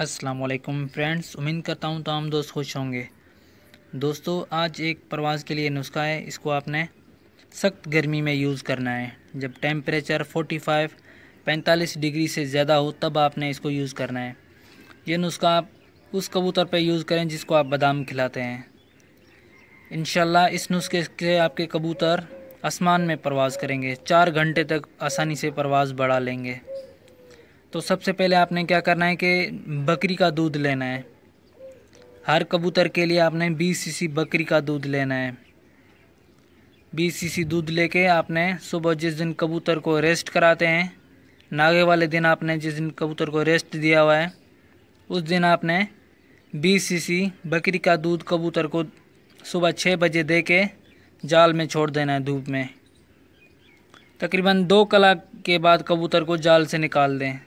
अस्सलाम वालेकुम फ्रेंड्स उम्मीद करता हूँ तमाम तो दोस्त खुश होंगे दोस्तों आज एक परवाज़ के लिए नुस्खा है इसको आपने सख्त गर्मी में यूज़ करना है जब टेम्परेचर 45 45 डिग्री से ज़्यादा हो तब आपने इसको यूज़ करना है ये नुस्खा आप उस कबूतर पर यूज़ करें जिसको आप बादाम खिलाते हैं इन इस नुस्खे से आपके कबूतर आसमान में परवाज़ करेंगे चार घंटे तक आसानी से परवाज़ बढ़ा लेंगे तो सबसे पहले आपने क्या करना है कि बकरी का दूध लेना है हर कबूतर के लिए आपने 20 सीसी बकरी का दूध लेना है 20 सीसी दूध लेके आपने सुबह जिस दिन कबूतर को रेस्ट कराते हैं नागे वाले दिन आपने जिस दिन कबूतर को रेस्ट दिया हुआ है उस दिन आपने 20 सीसी बकरी का दूध कबूतर को सुबह छः बजे दे के जाल में छोड़ देना है धूप में तकरीबन दो कलाक के बाद कबूतर को जाल से निकाल दें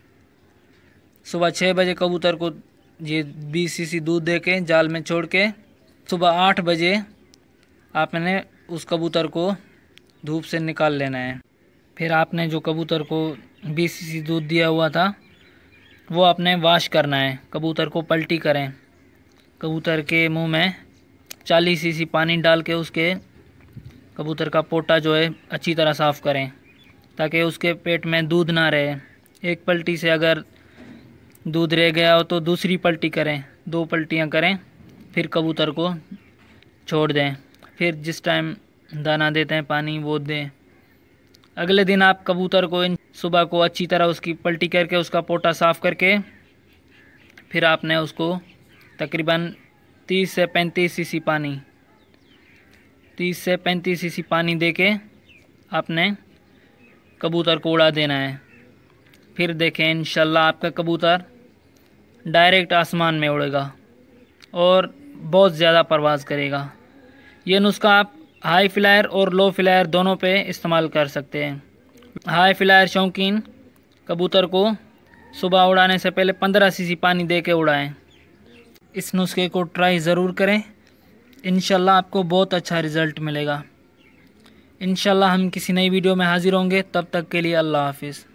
सुबह छः बजे कबूतर को ये बीस सी दूध दे के जाल में छोड़ के सुबह आठ बजे आपने उस कबूतर को धूप से निकाल लेना है फिर आपने जो कबूतर को बीस सी दूध दिया हुआ था वो आपने वाश करना है कबूतर को पलटी करें कबूतर के मुंह में चालीस सी पानी डाल के उसके कबूतर का पोटा जो है अच्छी तरह साफ़ करें ताकि उसके पेट में दूध ना रहे एक पलटी से अगर दूध रह गया हो तो दूसरी पलटी करें दो पलटियाँ करें फिर कबूतर को छोड़ दें फिर जिस टाइम दाना देते हैं पानी वो दें अगले दिन आप कबूतर को इन सुबह को अच्छी तरह उसकी पलटी करके उसका पोटा साफ़ करके फिर आपने उसको तकरीबन 30 से 35 सीसी पानी 30 से 35 सीसी पानी दे के आपने कबूतर को उड़ा देना है फिर देखें इन आपका कबूतर डायरेक्ट आसमान में उड़ेगा और बहुत ज़्यादा परवाज़ करेगा ये नुस्खा आप हाई फ्लायर और लो फ्लायर दोनों पे इस्तेमाल कर सकते हैं हाई फ्लायर शौकीन कबूतर को सुबह उड़ाने से पहले पंद्रह सीसी पानी दे के उड़ाएँ इस नुस्खे को ट्राई ज़रूर करें इन आपको बहुत अच्छा रिज़ल्ट मिलेगा इन हम किसी नई वीडियो में हाज़िर होंगे तब तक के लिए अल्लाह हाफिज़